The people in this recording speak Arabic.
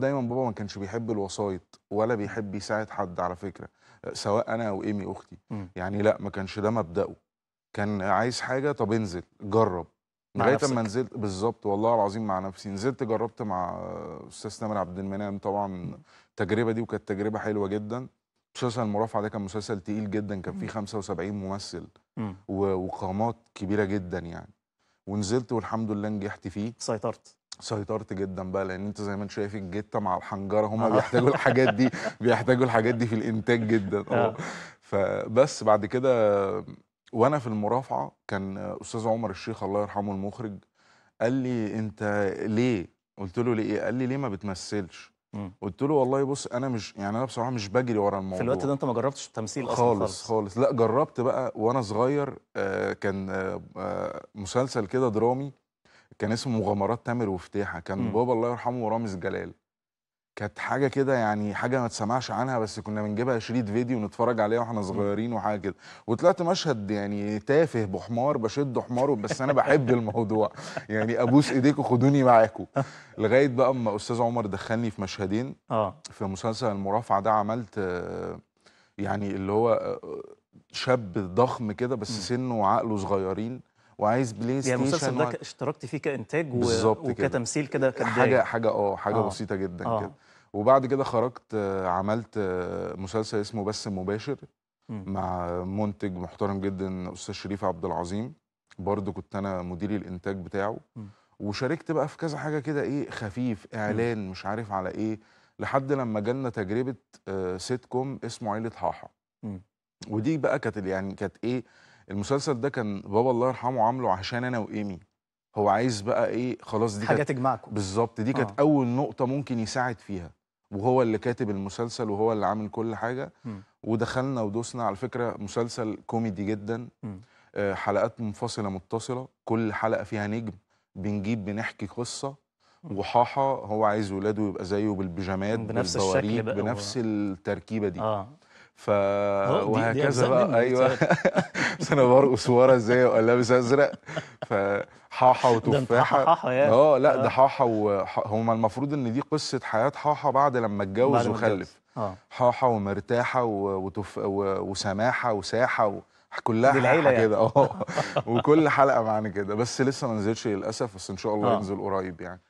دايما بابا ما كانش بيحب الوسايط ولا بيحب يساعد حد على فكره سواء انا او ايمي اختي م. يعني لا ما كانش ده مبدأه كان عايز حاجه طب انزل جرب لغايه اما نزلت بالظبط والله العظيم مع نفسي نزلت جربت مع استاذ تامر عبد المنعم طبعا التجربه دي وكانت تجربه حلوه جدا مسلسل المرافعه ده كان مسلسل تقيل جدا كان فيه 75 ممثل وقامات كبيره جدا يعني ونزلت والحمد لله نجحت فيه سيطرت سيطرت جدا بقى لان انت زي ما انت شايف الجته مع الحنجره هما آه. بيحتاجوا الحاجات دي بيحتاجوا الحاجات دي في الانتاج جدا آه. اه فبس بعد كده وانا في المرافعه كان استاذ عمر الشيخ الله يرحمه المخرج قال لي انت ليه قلت له ليه قال لي ليه ما بتمثلش قلت له والله بص انا مش يعني انا بصراحه مش بجري ورا الموضوع في الوقت ده انت ما جربتش التمثيل اصلا خالص خالص, لا جربت بقى وانا صغير آه، كان مسلسل كده درامي كان اسمه مغامرات تامر وفتيحه كان م. بابا الله يرحمه رامز جلال كانت حاجه كده يعني حاجه ما تسمعش عنها بس كنا بنجيبها شريط فيديو ونتفرج عليها واحنا صغيرين وحاجه كده وطلعت مشهد يعني تافه بحمار بشد حمار بس انا بحب الموضوع يعني ابوس ايديكم خدوني معاكم لغايه بقى اما استاذ عمر دخلني في مشهدين اه في مسلسل المرافعه ده عملت يعني اللي هو آه، شاب ضخم كده بس سنه وعقله صغيرين وعايز بلاي ستيشن يعني المسلسل ده اشتركت فيه كانتاج و... وكتمثيل كده حاجه حاجه اه حاجه اه. بسيطه جدا أوه. كده وبعد كده خرجت آه، عملت آه، مسلسل اسمه بث مباشر م. مع منتج محترم جدا استاذ شريف عبد العظيم برضه كنت انا مدير الانتاج بتاعه م. وشاركت بقى في كذا حاجه كده ايه خفيف اعلان م. مش عارف على ايه لحد لما جالنا تجربه سيت كوم اسمه عيله حاحه ودي بقى كانت يعني كانت ايه المسلسل ده كان بابا الله يرحمه عامله عشان انا وايمي هو عايز بقى ايه خلاص دي حاجه تجمعكم بالظبط دي كانت آه. اول نقطه ممكن يساعد فيها وهو اللي كاتب المسلسل وهو اللي عامل كل حاجه م. ودخلنا ودوسنا على فكره مسلسل كوميدي جدا م. آه، حلقات منفصله متصله كل حلقه فيها نجم بنجيب بنحكي قصه وحاحه هو عايز ولاده يبقى زيه بالبيجامات بنفس الشكل بقى بنفس التركيبه دي آه. ف وهكذا بقى ايوه بس انا برقص ورا ازاي لابس ازرق فحاحه وتفاحه اه لا آه. ده حاحه وهما المفروض ان دي قصه حياه حاحه بعد لما اتجوز وخلف آه. حاحه ومرتاحه وتف... وسماحه وساحه و... كلها حلقه يعني. كده اه وكل حلقه معنى كده بس لسه ما نزلش للاسف بس ان شاء الله آه. ينزل قريب يعني